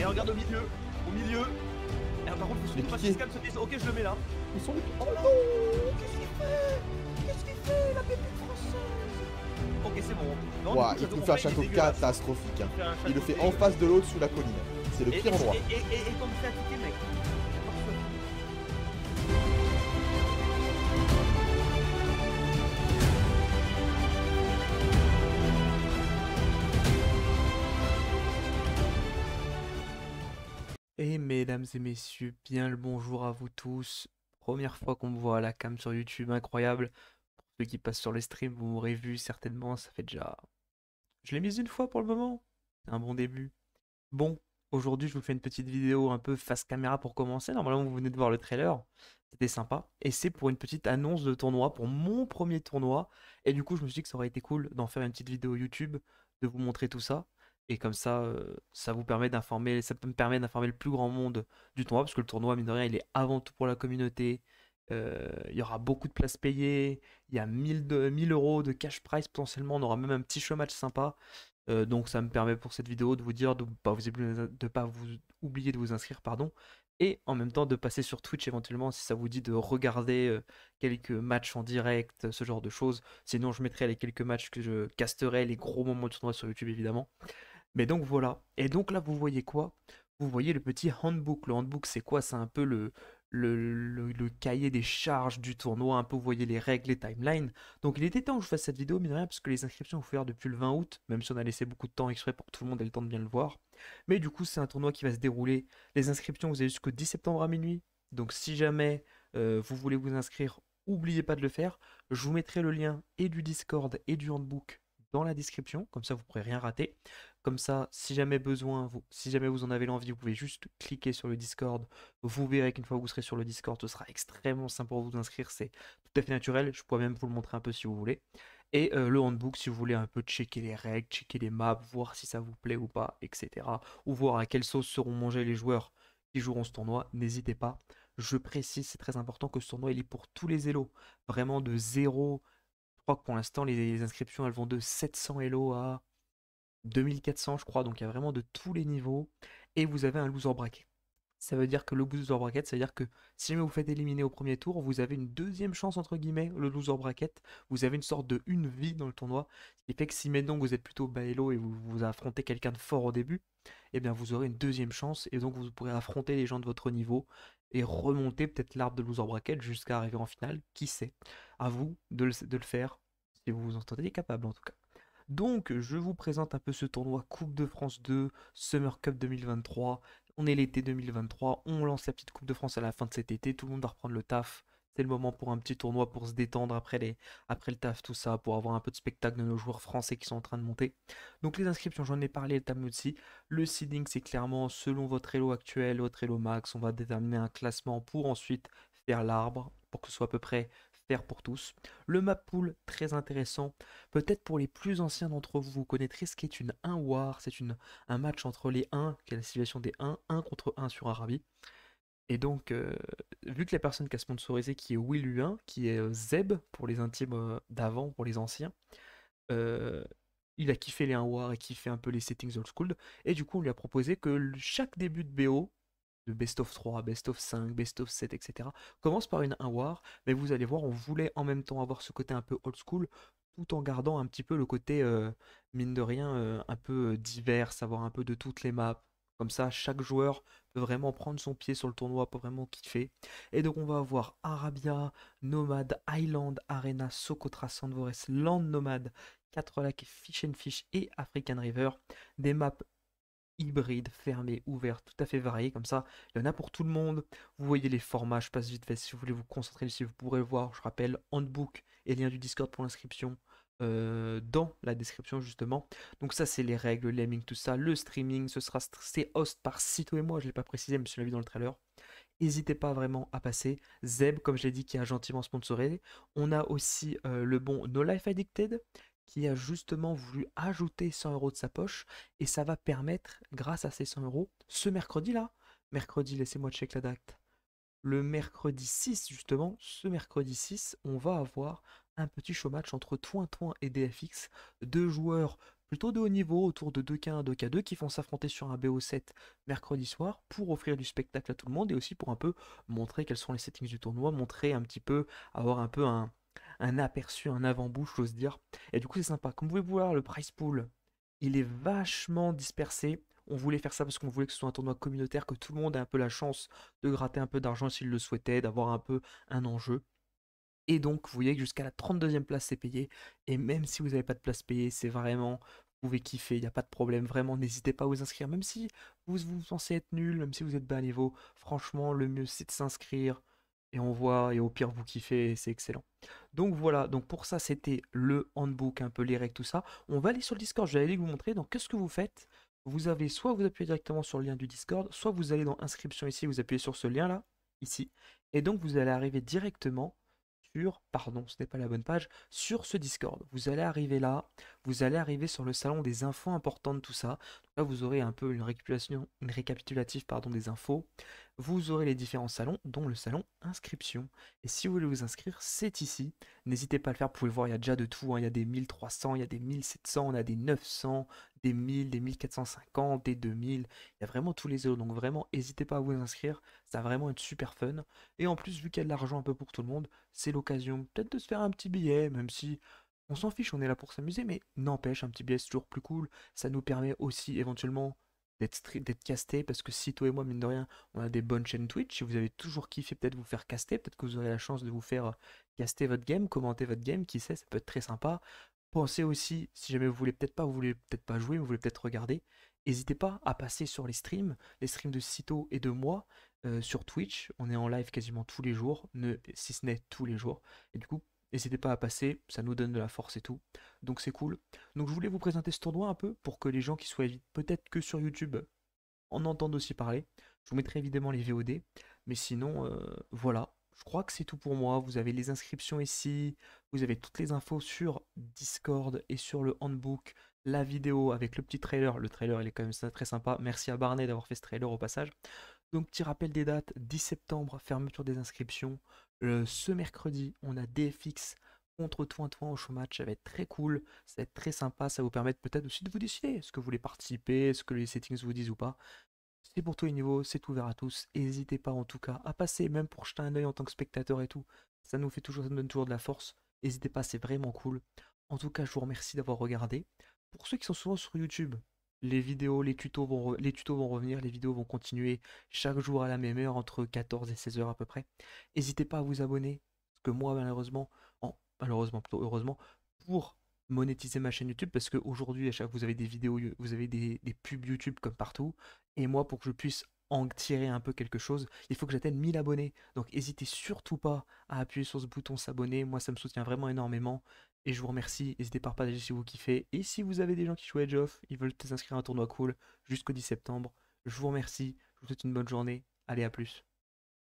Et regarde au milieu, au milieu. Et par contre, les pas se dit ok, je le mets là. Ils sont. Oh non Qu'est-ce qu'il fait Qu'est-ce qu'il fait La pépite française Ok, c'est bon. Non, il nous faire un château catastrophique. Hein. Il, le fait en face de l'autre sous la colline. C'est le pire endroit. Et, Et mesdames et messieurs, bien le bonjour à vous tous. Première fois qu'on me voit à la cam sur YouTube, incroyable. Pour ceux qui passent sur les streams, vous m'aurez vu certainement, ça fait déjà... Je l'ai mise une fois pour le moment. Un bon début. Bon, aujourd'hui je vous fais une petite vidéo un peu face caméra pour commencer. Normalement vous venez de voir le trailer, c'était sympa. Et c'est pour une petite annonce de tournoi, pour mon premier tournoi. Et du coup je me suis dit que ça aurait été cool d'en faire une petite vidéo YouTube, de vous montrer tout ça. Et comme ça, euh, ça vous permet d'informer, ça me permet d'informer le plus grand monde du tournoi, parce que le tournoi, mine de rien, il est avant tout pour la communauté. Euh, il y aura beaucoup de places payées, il y a 1000, euros de cash price potentiellement, on aura même un petit show sympa. Euh, donc ça me permet pour cette vidéo de vous dire de ne pas, vous oublier de vous inscrire, pardon, et en même temps de passer sur Twitch éventuellement si ça vous dit de regarder quelques matchs en direct, ce genre de choses. Sinon je mettrai les quelques matchs que je casterai, les gros moments du tournoi sur YouTube évidemment. Mais donc voilà. Et donc là, vous voyez quoi Vous voyez le petit handbook. Le handbook, c'est quoi C'est un peu le, le, le, cahier des charges du tournoi, un peu vous voyez les règles, les timelines. Donc il était temps que je fasse cette vidéo, mais rien, parce que les inscriptions ont faire depuis le 20 août, même si on a laissé beaucoup de temps exprès pour que tout le monde ait le temps de bien le voir. Mais du coup, c'est un tournoi qui va se dérouler. Les inscriptions, vous avez jusqu'au 10 septembre à minuit. Donc si jamais euh, vous voulez vous inscrire, n'oubliez pas de le faire. Je vous mettrai le lien et du Discord et du handbook dans la description, comme ça vous pourrez rien rater. Comme ça, si jamais besoin, vous, si jamais vous en avez l'envie, vous pouvez juste cliquer sur le Discord. Vous verrez qu'une fois que vous serez sur le Discord, ce sera extrêmement simple pour vous inscrire. C'est tout à fait naturel. Je pourrais même vous le montrer un peu si vous voulez. Et euh, le handbook, si vous voulez un peu checker les règles, checker les maps, voir si ça vous plaît ou pas, etc. Ou voir à quelle sauce seront mangés les joueurs qui joueront ce tournoi, n'hésitez pas. Je précise, c'est très important que ce tournoi il est pour tous les élos. Vraiment de zéro. Je crois que pour l'instant, les, inscriptions elles vont de 700 élos à 2400 je crois, donc il y a vraiment de tous les niveaux, et vous avez un loser bracket. Ça veut dire que le loser bracket, ça veut dire que si jamais vous faites éliminer au premier tour, vous avez une deuxième chance entre guillemets, le loser bracket, vous avez une sorte de une vie dans le tournoi, ce qui fait que si maintenant vous êtes plutôt Baello et vous, vous affrontez quelqu'un de fort au début, eh bien vous aurez une deuxième chance et donc vous pourrez affronter les gens de votre niveau et remonter peut-être l'arbre de loser bracket jusqu'à arriver en finale, qui sait. À vous de le, de le faire si vous vous en sentez capable en tout cas. Donc, je vous présente un peu ce tournoi Coupe de France 2, Summer Cup 2023. On est l'été 2023, on lance la petite Coupe de France à la fin de cet été, tout le monde va reprendre le taf. C'est le moment pour un petit tournoi pour se détendre après, les, après le taf, tout ça, pour avoir un peu de spectacle de nos joueurs français qui sont en train de monter. Donc les inscriptions, j'en ai parlé le tableau Le seeding, c'est clairement selon votre elo actuel, votre elo max, on va déterminer un classement pour ensuite faire l'arbre, pour que ce soit à peu près pour tous. Le map pool, très intéressant. Peut-être pour les plus anciens d'entre vous, vous connaîtrez ce qu'est une 1 war. C'est un match entre les 1, qui est la situation des 1, 1 contre 1 sur arabie Et donc, euh, vu que la personne qui a sponsorisé, qui est Will1, qui est euh, Zeb pour les intimes euh, d'avant, pour les anciens, il a kiffé les 1 war et kiffé un peu les settings old school. Et du coup, on lui a proposé que chaque début de BO, de best of 3, best of 5, best of 7, etc. Commence par une 1 war, mais vous allez voir, on voulait en même temps avoir ce côté un peu old school, tout en gardant un petit peu le côté, euh, mine de rien, euh, un peu euh, divers, avoir un peu de toutes les maps. Comme ça, chaque joueur peut vraiment prendre son pied sur le tournoi, pour vraiment kiffer. Et donc on va avoir Arabia, Nomad, Island, Arena, Socotra, Sandvores, Land Nomad, 4 lacs, Fish and Fish et African River. Des maps hybride, fermé, ouvert, tout à fait varié, comme ça, il y en a pour tout le monde. Vous voyez les formats, je passe vite fait, si vous voulez vous concentrer si vous pourrez le voir, je rappelle, handbook et lien du Discord pour l'inscription. Euh, dans la description justement. Donc ça c'est les règles, l'aiming, tout ça. Le streaming, ce sera c'est host par Cito et moi, je ne l'ai pas précisé, mais je l'ai vu dans le trailer. N'hésitez pas vraiment à passer. Zeb, comme je l'ai dit, qui a gentiment sponsoré. On a aussi euh, le bon No Life Addicted, qui a justement voulu ajouter 100 euros de sa poche et ça va permettre, grâce à ces 100 euros, ce mercredi-là, mercredi, laissez-moi check la date, le mercredi 6 justement, ce mercredi 6, on va avoir un petit showmatch entre Tointoin et DFX, deux joueurs plutôt de haut niveau, autour de 2K1, 2K2, qui vont s'affronter sur un BO7 mercredi soir pour offrir du spectacle à tout le monde et aussi pour un peu montrer quels sont les settings du tournoi, montrer un petit peu, avoir un peu un, un aperçu, un avant-bouche, j'ose dire. Et du coup, c'est sympa. Comme vous pouvez voir, le price pool, il est vachement dispersé. On voulait faire ça parce qu'on voulait que ce soit un tournoi communautaire, que tout le monde ait un peu la chance de gratter un peu d'argent s'il le souhaitait, d'avoir un peu un enjeu. Et donc, vous voyez que jusqu'à la 32e place, c'est payé. Et même si vous n'avez pas de place payée, c'est vraiment vous pouvez kiffer, il n'y a pas de problème, vraiment, n'hésitez pas à vous inscrire, même si vous vous pensez être nul, même si vous êtes bas niveau, franchement, le mieux c'est de s'inscrire, et on voit, et au pire vous kiffez, c'est excellent. Donc voilà, donc pour ça c'était le handbook, un peu les règles, tout ça. On va aller sur le Discord, je vais aller vous montrer. Donc qu'est-ce que vous faites Vous avez soit vous appuyez directement sur le lien du Discord, soit vous allez dans inscription ici, vous appuyez sur ce lien là, ici, et donc vous allez arriver directement sur, pardon, ce n'est pas la bonne page, sur ce Discord. Vous allez arriver là, vous allez arriver sur le salon des infos importantes, tout ça. là, vous aurez un peu une récapitulation, une récapitulative, pardon, des infos vous aurez les différents salons, dont le salon inscription. Et si vous voulez vous inscrire, c'est ici. N'hésitez pas à le faire, vous pouvez le voir, il y a déjà de tout. Hein. Il y a des 1300, il y a des 1700, on a des 900, des 1000, des 1450, des 2000. Il y a vraiment tous les euros. Donc vraiment, n'hésitez pas à vous inscrire. Ça va vraiment être super fun. Et en plus, vu qu'il y a de l'argent un peu pour tout le monde, c'est l'occasion peut-être de se faire un petit billet, même si on s'en fiche, on est là pour s'amuser. Mais n'empêche, un petit billet, c'est toujours plus cool. Ça nous permet aussi éventuellement d'être casté parce que Sito et moi mine de rien on a des bonnes chaînes Twitch si vous avez toujours kiffé peut-être vous faire caster peut-être que vous aurez la chance de vous faire euh, caster votre game commenter votre game qui sait ça peut être très sympa pensez aussi si jamais vous voulez peut-être pas vous voulez peut-être pas jouer vous voulez peut-être regarder n'hésitez pas à passer sur les streams les streams de Sito et de moi euh, sur Twitch on est en live quasiment tous les jours ne, si ce n'est tous les jours et du coup N'hésitez pas à passer, ça nous donne de la force et tout. Donc c'est cool. Donc je voulais vous présenter ce tournoi un peu pour que les gens qui soient peut-être que sur YouTube en entendent aussi parler. Je vous mettrai évidemment les VOD. Mais sinon, euh, voilà. Je crois que c'est tout pour moi. Vous avez les inscriptions ici. Vous avez toutes les infos sur Discord et sur le handbook. La vidéo avec le petit trailer. Le trailer, il est quand même très sympa. Merci à Barnet d'avoir fait ce trailer au passage. Donc petit rappel des dates, 10 septembre, fermeture des inscriptions. Euh, ce mercredi, on a DFX contre toin au showmatch, ça va être très cool, ça va être très sympa, ça va vous permettre peut-être aussi de vous décider, est-ce que vous voulez participer, est-ce que les settings vous disent ou pas. C'est pour tous les niveaux, c'est ouvert à tous, n'hésitez pas en tout cas à passer, même pour jeter un oeil en tant que spectateur et tout, ça nous fait toujours, ça nous donne toujours de la force, n'hésitez pas, c'est vraiment cool. En tout cas, je vous remercie d'avoir regardé. Pour ceux qui sont souvent sur YouTube, les vidéos, les tutos, vont les tutos vont revenir, les vidéos vont continuer chaque jour à la même heure, entre 14 et 16 heures à peu près. N'hésitez pas à vous abonner, parce que moi malheureusement, malheureusement plutôt heureusement, pour monétiser ma chaîne YouTube, parce qu'aujourd'hui à chaque fois vous avez des vidéos, vous avez des pubs YouTube comme partout, et moi pour que je puisse en tirer un peu quelque chose, il faut que j'atteigne 1000 abonnés. Donc n'hésitez surtout pas à appuyer sur ce bouton s'abonner, moi ça me soutient vraiment énormément. Et je vous remercie, n'hésitez pas à partager si vous kiffez. Et si vous avez des gens qui jouent Edge Off, ils veulent s'inscrire à un tournoi cool jusqu'au 10 septembre, je vous remercie, je vous souhaite une bonne journée, allez à plus.